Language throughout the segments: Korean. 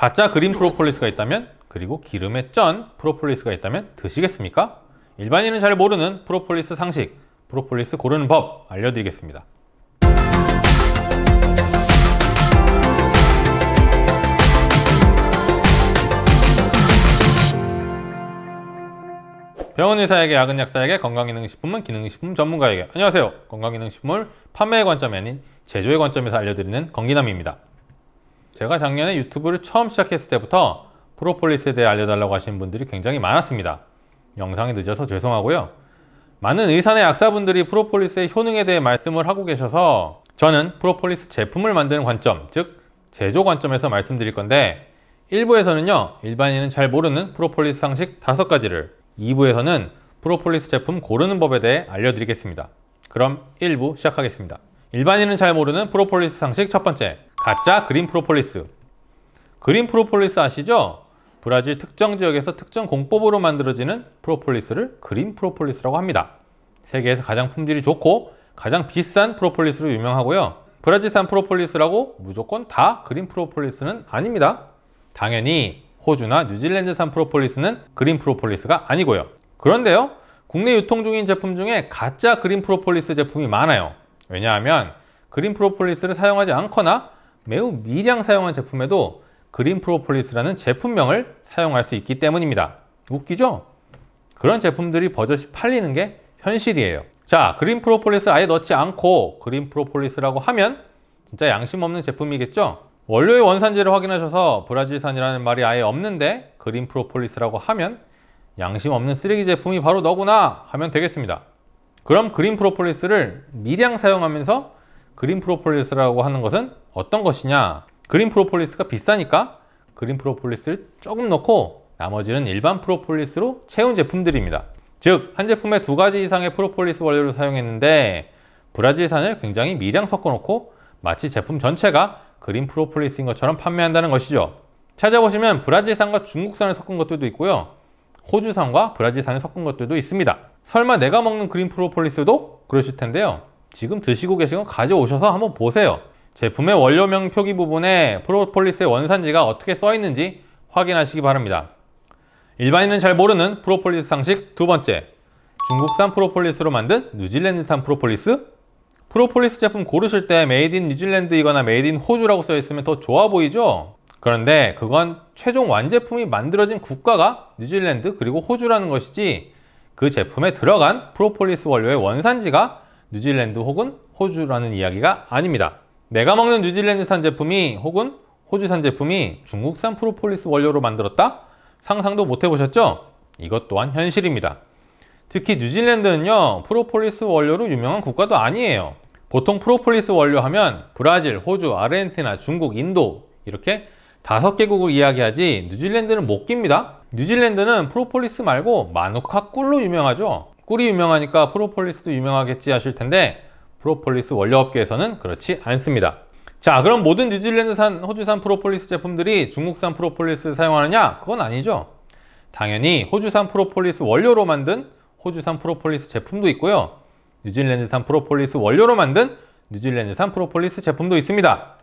가짜 그린 프로폴리스가 있다면 그리고 기름에 쩐 프로폴리스가 있다면 드시겠습니까? 일반인은 잘 모르는 프로폴리스 상식, 프로폴리스 고르는 법 알려드리겠습니다. 병원의사에게, 약은약사에게, 건강기능식품은 기능식품 전문가에게 안녕하세요. 건강기능식품을 판매의 관점이 아닌 제조의 관점에서 알려드리는 건기남입니다. 제가 작년에 유튜브를 처음 시작했을 때부터 프로폴리스에 대해 알려달라고 하신 분들이 굉장히 많았습니다. 영상이 늦어서 죄송하고요. 많은 의사나 약사분들이 프로폴리스의 효능에 대해 말씀을 하고 계셔서 저는 프로폴리스 제품을 만드는 관점, 즉 제조 관점에서 말씀드릴 건데 1부에서는요 일반인은 잘 모르는 프로폴리스 상식 5가지를 2부에서는 프로폴리스 제품 고르는 법에 대해 알려드리겠습니다. 그럼 1부 시작하겠습니다. 일반인은 잘 모르는 프로폴리스 상식 첫 번째, 가짜 그린 프로폴리스. 그린 프로폴리스 아시죠? 브라질 특정 지역에서 특정 공법으로 만들어지는 프로폴리스를 그린 프로폴리스라고 합니다. 세계에서 가장 품질이 좋고 가장 비싼 프로폴리스로 유명하고요. 브라질산 프로폴리스라고 무조건 다 그린 프로폴리스는 아닙니다. 당연히 호주나 뉴질랜드산 프로폴리스는 그린 프로폴리스가 아니고요. 그런데요. 국내 유통 중인 제품 중에 가짜 그린 프로폴리스 제품이 많아요. 왜냐하면 그린 프로폴리스를 사용하지 않거나 매우 미량 사용한 제품에도 그린 프로폴리스라는 제품명을 사용할 수 있기 때문입니다. 웃기죠? 그런 제품들이 버젓이 팔리는 게 현실이에요. 자, 그린 프로폴리스 아예 넣지 않고 그린 프로폴리스라고 하면 진짜 양심 없는 제품이겠죠? 원료의 원산지를 확인하셔서 브라질산이라는 말이 아예 없는데 그린 프로폴리스라고 하면 양심 없는 쓰레기 제품이 바로 너구나 하면 되겠습니다. 그럼 그린 프로폴리스를 미량 사용하면서 그린 프로폴리스라고 하는 것은 어떤 것이냐 그린 프로폴리스가 비싸니까 그린 프로폴리스를 조금 넣고 나머지는 일반 프로폴리스로 채운 제품들입니다 즉 한 제품에 두 가지 이상의 프로폴리스 원료를 사용했는데 브라질산을 굉장히 미량 섞어 놓고 마치 제품 전체가 그린 프로폴리스인 것처럼 판매한다는 것이죠 찾아보시면 브라질산과 중국산을 섞은 것들도 있고요 호주산과 브라질산을 섞은 것들도 있습니다 설마 내가 먹는 그린 프로폴리스도? 그러실 텐데요. 지금 드시고 계신 건 가져오셔서 한번 보세요. 제품의 원료명 표기 부분에 프로폴리스의 원산지가 어떻게 써 있는지 확인하시기 바랍니다. 일반인은 잘 모르는 프로폴리스 상식 두 번째 중국산 프로폴리스로 만든 뉴질랜드산 프로폴리스 프로폴리스 제품 고르실 때 메이드 인 뉴질랜드이거나 메이드 인 호주라고 써 있으면 더 좋아 보이죠? 그런데 그건 최종 완제품이 만들어진 국가가 뉴질랜드 그리고 호주라는 것이지 그 제품에 들어간 프로폴리스 원료의 원산지가 뉴질랜드 혹은 호주라는 이야기가 아닙니다. 내가 먹는 뉴질랜드산 제품이 혹은 호주산 제품이 중국산 프로폴리스 원료로 만들었다? 상상도 못 해보셨죠? 이것 또한 현실입니다. 특히 뉴질랜드는요 프로폴리스 원료로 유명한 국가도 아니에요 보통 프로폴리스 원료 하면 브라질, 호주, 아르헨티나, 중국, 인도 이렇게 다섯 개국을 이야기하지 뉴질랜드는 못 깁니다 뉴질랜드는 프로폴리스 말고 마누카 꿀로 유명하죠 꿀이 유명하니까 프로폴리스도 유명하겠지 하실 텐데 프로폴리스 원료업계에서는 그렇지 않습니다 자 그럼 모든 뉴질랜드산 호주산 프로폴리스 제품들이 중국산 프로폴리스를 사용하느냐 그건 아니죠 당연히 호주산 프로폴리스 원료로 만든 호주산 프로폴리스 제품도 있고요 뉴질랜드산 프로폴리스 원료로 만든 뉴질랜드산 프로폴리스 제품도 있습니다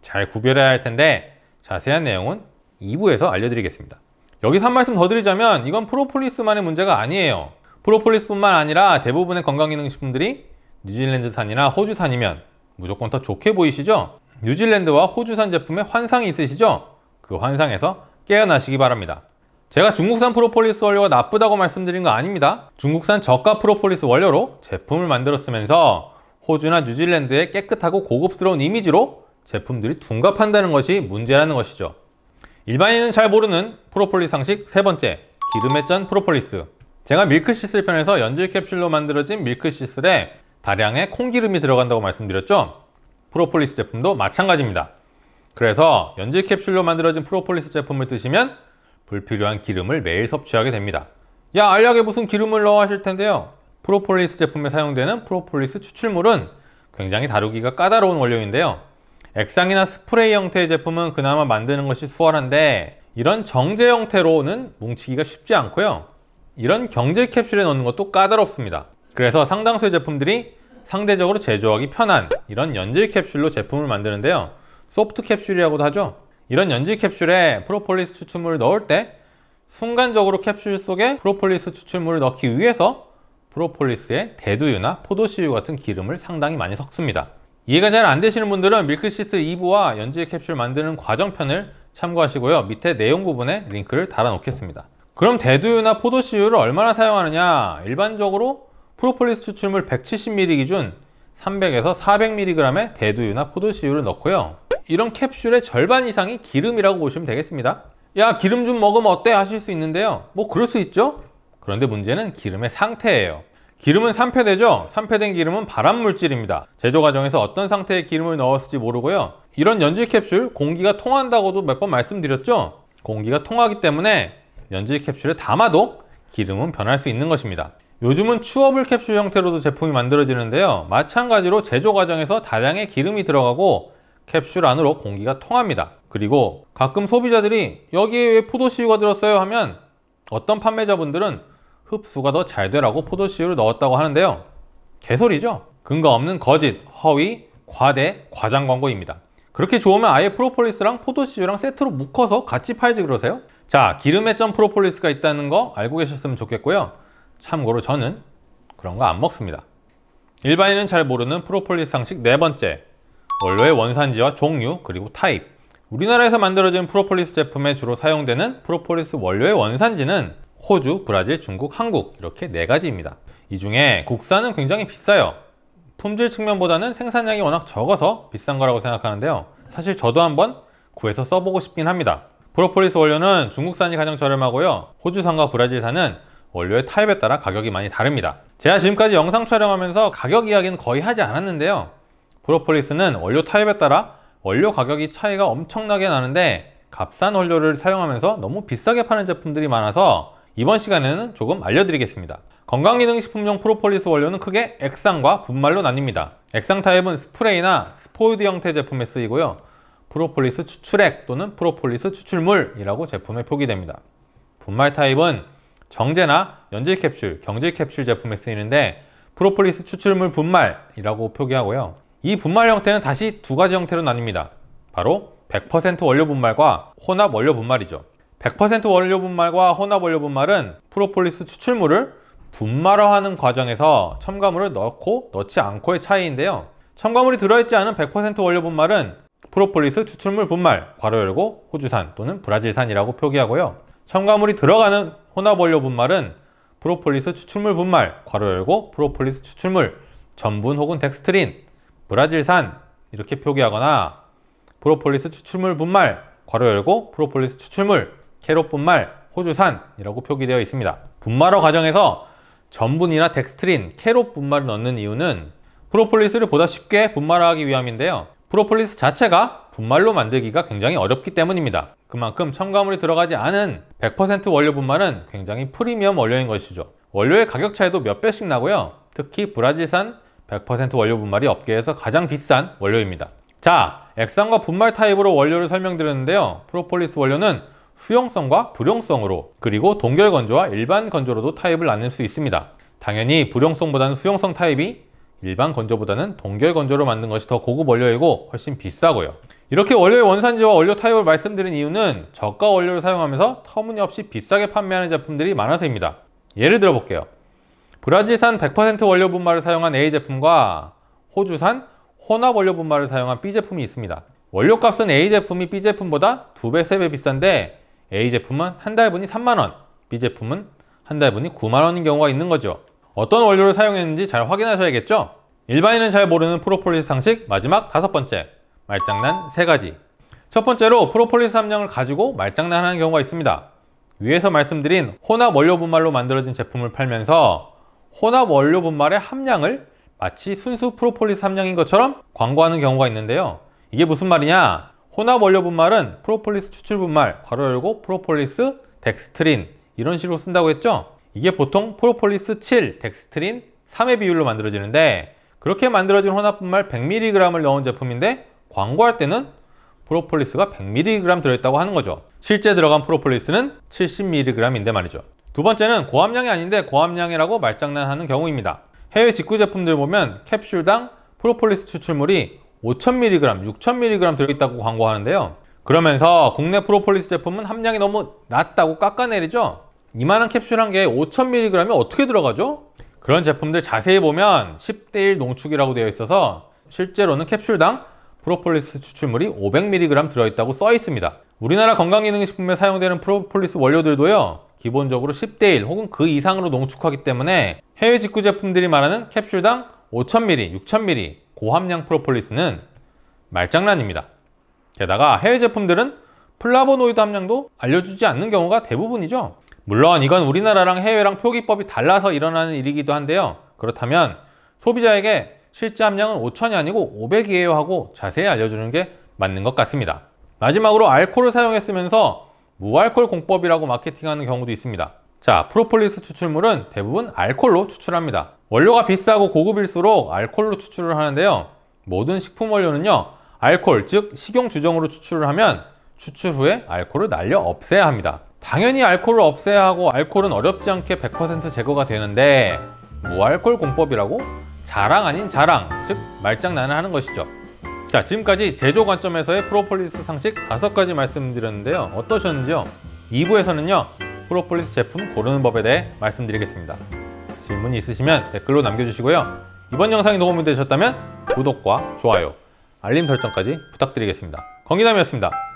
잘 구별해야 할 텐데 자세한 내용은 2부에서 알려드리겠습니다 여기서 한 말씀 더 드리자면 이건 프로폴리스만의 문제가 아니에요. 프로폴리스뿐만 아니라 대부분의 건강기능식품들이 뉴질랜드산이나 호주산이면 무조건 더 좋게 보이시죠? 뉴질랜드와 호주산 제품에 환상이 있으시죠? 그 환상에서 깨어나시기 바랍니다. 제가 중국산 프로폴리스 원료가 나쁘다고 말씀드린 거 아닙니다. 중국산 저가 프로폴리스 원료로 제품을 만들었으면서 호주나 뉴질랜드의 깨끗하고 고급스러운 이미지로 제품들이 둔갑한다는 것이 문제라는 것이죠. 일반인은 잘 모르는 프로폴리스 상식 세 번째, 기름에 짠 프로폴리스. 제가 밀크시슬 편에서 연질 캡슐로 만들어진 밀크시슬에 다량의 콩기름이 들어간다고 말씀드렸죠? 프로폴리스 제품도 마찬가지입니다. 그래서 연질 캡슐로 만들어진 프로폴리스 제품을 드시면 불필요한 기름을 매일 섭취하게 됩니다. 야, 알약에 무슨 기름을 넣어 하실 텐데요. 프로폴리스 제품에 사용되는 프로폴리스 추출물은 굉장히 다루기가 까다로운 원료인데요. 액상이나 스프레이 형태의 제품은 그나마 만드는 것이 수월한데 이런 정제 형태로는 뭉치기가 쉽지 않고요 이런 경제 캡슐에 넣는 것도 까다롭습니다 그래서 상당수의 제품들이 상대적으로 제조하기 편한 이런 연질 캡슐로 제품을 만드는데요 소프트 캡슐이라고도 하죠 이런 연질 캡슐에 프로폴리스 추출물을 넣을 때 순간적으로 캡슐 속에 프로폴리스 추출물을 넣기 위해서 프로폴리스에 대두유나 포도씨유 같은 기름을 상당히 많이 섞습니다 이해가 잘 안 되시는 분들은 밀크시스 2부와 연지 캡슐 만드는 과정편을 참고하시고요. 밑에 내용 부분에 링크를 달아놓겠습니다. 그럼 대두유나 포도씨유를 얼마나 사용하느냐? 일반적으로 프로폴리스 추출물 170ml 기준 300에서 400mg의 대두유나 포도씨유를 넣고요. 이런 캡슐의 절반 이상이 기름이라고 보시면 되겠습니다. 야 기름 좀 먹으면 어때? 하실 수 있는데요. 뭐 그럴 수 있죠? 그런데 문제는 기름의 상태예요. 기름은 산패되죠? 산패된 기름은 발암물질입니다. 제조 과정에서 어떤 상태의 기름을 넣었을지 모르고요. 이런 연질 캡슐 공기가 통한다고도 몇 번 말씀드렸죠? 공기가 통하기 때문에 연질 캡슐에 담아도 기름은 변할 수 있는 것입니다. 요즘은 추어블 캡슐 형태로도 제품이 만들어지는데요. 마찬가지로 제조 과정에서 다량의 기름이 들어가고 캡슐 안으로 공기가 통합니다. 그리고 가끔 소비자들이 여기에 왜 포도씨유가 들었어요 하면 어떤 판매자분들은 흡수가 더 잘 되라고 포도씨유를 넣었다고 하는데요. 개소리죠? 근거 없는 거짓, 허위, 과대, 과장 광고입니다. 그렇게 좋으면 아예 프로폴리스랑 포도씨유랑 세트로 묶어서 같이 팔지 그러세요? 자, 기름에 점 프로폴리스가 있다는 거 알고 계셨으면 좋겠고요. 참고로 저는 그런 거 안 먹습니다. 일반인은 잘 모르는 프로폴리스 상식 네 번째, 원료의 원산지와 종류, 그리고 타입. 우리나라에서 만들어진 프로폴리스 제품에 주로 사용되는 프로폴리스 원료의 원산지는 호주, 브라질, 중국, 한국 이렇게 네 가지입니다. 이 중에 국산은 굉장히 비싸요. 품질 측면보다는 생산량이 워낙 적어서 비싼 거라고 생각하는데요. 사실 저도 한번 구해서 써보고 싶긴 합니다. 프로폴리스 원료는 중국산이 가장 저렴하고요. 호주산과 브라질산은 원료의 타입에 따라 가격이 많이 다릅니다. 제가 지금까지 영상 촬영하면서 가격 이야기는 거의 하지 않았는데요. 프로폴리스는 원료 타입에 따라 원료 가격이 차이가 엄청나게 나는데 값싼 원료를 사용하면서 너무 비싸게 파는 제품들이 많아서 이번 시간에는 조금 알려드리겠습니다. 건강기능식품용 프로폴리스 원료는 크게 액상과 분말로 나뉩니다. 액상 타입은 스프레이나 스포이드 형태 제품에 쓰이고요. 프로폴리스 추출액 또는 프로폴리스 추출물이라고 제품에 표기됩니다. 분말 타입은 정제나 연질 캡슐, 경질 캡슐 제품에 쓰이는데 프로폴리스 추출물 분말이라고 표기하고요. 이 분말 형태는 다시 두 가지 형태로 나뉩니다. 바로 100% 원료 분말과 혼합 원료 분말이죠. 100% 원료 분말과 혼합 원료 분말은 프로폴리스 추출물을 분말화하는 과정에서 첨가물을 넣고 넣지 않고의 차이인데요. 첨가물이 들어있지 않은 100% 원료 분말은 프로폴리스 추출물 분말, 괄호 열고 호주산 또는 브라질산이라고 표기하고요. 첨가물이 들어가는 혼합 원료 분말은 프로폴리스 추출물 분말, 괄호 열고 프로폴리스 추출물, 전분 혹은 덱스트린, 브라질산 이렇게 표기하거나 프로폴리스 추출물 분말, 괄호 열고 프로폴리스 추출물, 캐롯 분말, 호주산이라고 표기되어 있습니다. 분말화 과정에서 전분이나 덱스트린, 캐롯 분말을 넣는 이유는 프로폴리스를 보다 쉽게 분말하기 화 위함인데요. 프로폴리스 자체가 분말로 만들기가 굉장히 어렵기 때문입니다. 그만큼 첨가물이 들어가지 않은 100% 원료 분말은 굉장히 프리미엄 원료인 것이죠. 원료의 가격 차이도 몇 배씩 나고요. 특히 브라질산 100% 원료 분말이 업계에서 가장 비싼 원료입니다. 자, 액상과 분말 타입으로 원료를 설명드렸는데요. 프로폴리스 원료는 수용성과 불용성으로 그리고 동결 건조와 일반 건조로도 타입을 나눌 수 있습니다. 당연히 불용성보다는 수용성 타입이 일반 건조보다는 동결 건조로 만든 것이 더 고급 원료이고 훨씬 비싸고요. 이렇게 원료의 원산지와 원료 타입을 말씀드린 이유는 저가 원료를 사용하면서 터무니없이 비싸게 판매하는 제품들이 많아서입니다. 예를 들어 볼게요. 브라질산 100% 원료 분말을 사용한 A 제품과 호주산 혼합 원료 분말을 사용한 B 제품이 있습니다. 원료값은 A 제품이 B 제품보다 2배, 3배 비싼데 A 제품은 한 달분이 3만원, B 제품은 한 달분이 9만원인 경우가 있는 거죠. 어떤 원료를 사용했는지 잘 확인하셔야겠죠? 일반인은 잘 모르는 프로폴리스 상식 마지막 다섯 번째, 말장난 세 가지. 첫 번째로 프로폴리스 함량을 가지고 말장난하는 경우가 있습니다. 위에서 말씀드린 혼합 원료 분말로 만들어진 제품을 팔면서 혼합 원료 분말의 함량을 마치 순수 프로폴리스 함량인 것처럼 광고하는 경우가 있는데요. 이게 무슨 말이냐? 혼합 원료 분말은 프로폴리스 추출 분말, 괄호 열고 프로폴리스 덱스트린 이런 식으로 쓴다고 했죠? 이게 보통 프로폴리스 7, 덱스트린 3의 비율로 만들어지는데 그렇게 만들어진 혼합 분말 100mg을 넣은 제품인데 광고할 때는 프로폴리스가 100mg 들어있다고 하는 거죠. 실제 들어간 프로폴리스는 70mg인데 말이죠. 두 번째는 고함량이 아닌데 고함량이라고 말장난하는 경우입니다. 해외 직구 제품들 보면 캡슐당 프로폴리스 추출물이 5,000mg, 6,000mg 들어있다고 광고하는데요. 그러면서 국내 프로폴리스 제품은 함량이 너무 낮다고 깎아내리죠? 이만한 캡슐 한 개에 5,000mg이 어떻게 들어가죠? 그런 제품들 자세히 보면 10대1 농축이라고 되어 있어서 실제로는 캡슐당 프로폴리스 추출물이 500mg 들어있다고 써 있습니다. 우리나라 건강기능식품에 사용되는 프로폴리스 원료들도요. 기본적으로 10대1 혹은 그 이상으로 농축하기 때문에 해외 직구 제품들이 말하는 캡슐당 5,000ml, 6,000ml 고함량 프로폴리스는 말장난입니다. 게다가 해외 제품들은 플라보노이드 함량도 알려주지 않는 경우가 대부분이죠. 물론 이건 우리나라랑 해외랑 표기법이 달라서 일어나는 일이기도 한데요. 그렇다면 소비자에게 실제 함량은 5천이 아니고 500이에요 하고 자세히 알려주는 게 맞는 것 같습니다. 마지막으로 알코올을 사용했으면서 무알콜 공법이라고 마케팅하는 경우도 있습니다. 자, 프로폴리스 추출물은 대부분 알콜로 추출합니다. 원료가 비싸고 고급일수록 알콜로 추출을 하는데요. 모든 식품원료는요, 알콜, 즉 식용주정으로 추출을 하면 추출 후에 알콜을 날려 없애야 합니다. 당연히 알콜을 없애야 하고 알콜은 어렵지 않게 100% 제거가 되는데 무알콜 공법이라고 자랑 아닌 자랑, 즉 말장난을 하는 것이죠. 자, 지금까지 제조 관점에서의 프로폴리스 상식 5가지 말씀드렸는데요. 어떠셨는지요? 2부에서는요, 프로폴리스 제품 고르는 법에 대해 말씀드리겠습니다. 질문이 있으시면 댓글로 남겨주시고요. 이번 영상이 도움이 되셨다면 구독과 좋아요, 알림 설정까지 부탁드리겠습니다. 건기남이었습니다.